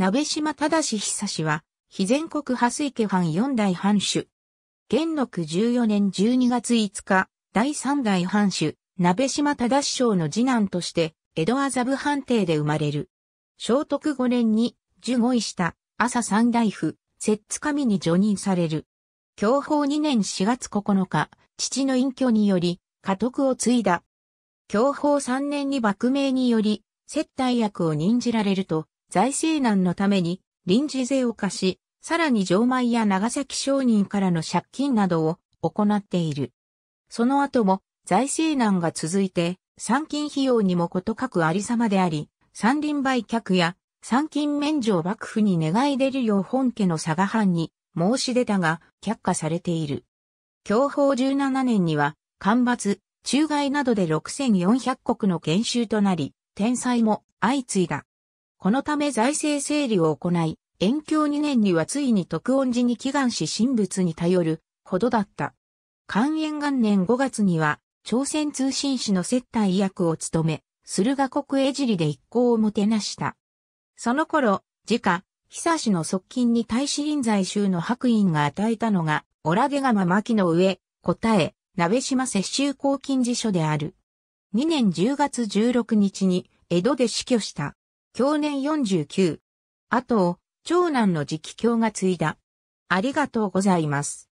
鍋島忠久氏は、非全国水家藩四代藩主。元禄14年12月5日、第三代藩主、鍋島忠将の次男として、江戸麻布藩邸で生まれる。聖徳五年に、1五位した、朝三大夫、摂津神に除任される。享保二年四月九日、父の隠居により、家督を継いだ。享保三年に幕命により、接待役を任じられると、財政難のために臨時税を課し、さらに上前や長崎商人からの借金などを行っている。その後も財政難が続いて、参勤費用にもこと書くありさまであり、山林売却や参勤免除を幕府に願い出るよう本家の佐賀藩に申し出たが却下されている。享保17年には、干ばつ、中外などで6400国の減収となり、天災も相次いだ。このため財政整理を行い、延教2年にはついに徳音寺に祈願し神仏に頼るほどだった。寛延元年5月には、朝鮮通信使の接待役を務め、駿河国江尻で一行をもてなした。その頃、自家、久氏の側近に大使臨在州の白院が与えたのが、オラゲガマ牧の上、答え、鍋島摂州公金辞書である。2年10月16日に、江戸で死去した。享年49。あと、長男の直期が継いだ。ありがとうございます。